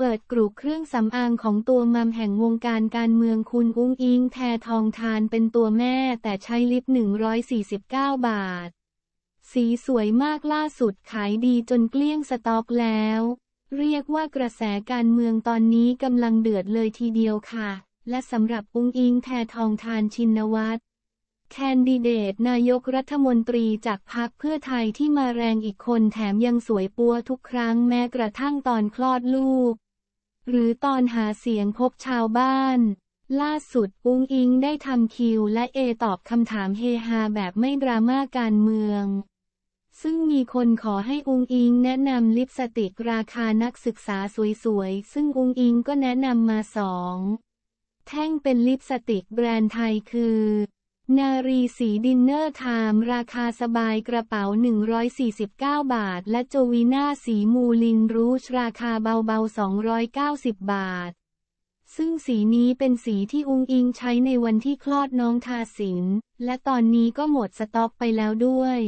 เปิดกลุ่มเครื่องสำอางของตัวมัมแห่งวงการการเมืองคุณ อุ้งอิงแพทองทานเป็นตัวแม่แต่ใช้ลิป149 บาท สีสวยมากล่าสุดขายดีจนเกลี้ยงสต็อกแล้ว เรียกว่ากระแสการเมืองตอนนี้กำลังเดือดเลยทีเดียวค่ะ และสำหรับอุ้งอิงแพทองทานชินวัตรแคนดิเดต นายกรัฐมนตรีจากพรรคเพื่อไทยที่มาแรงอีกคนแถมยังสวยปัวทุกครั้งแม้กระทั่งตอนคลอดลูกหรือตอนหาเสียงพบชาวบ้าน ล่าสุด อุ้งอิงได้ทำคิวและเอตอบคำถามเฮฮาแบบไม่ดราม่าการเมือง ซึ่งมีคนขอให้อุงอิงแนะนำลิปสติกราคานักศึกษาสวยๆ ซึ่งอุงอิงก็แนะนำมาสอง แท่งเป็นลิปสติกแบรนด์ไทยคือนารีสีดินเนอร์ไทม์ราคาสบายกระเป๋า 149 บาท และโจวีน่าสีมูลินรูชราคาเบาๆ290 บาท ซึ่งสีนี้เป็นสีที่อุงอิงใช้ในวันที่คลอดน้องทาสิน และตอนนี้ก็หมดสต็อกไปแล้วด้วย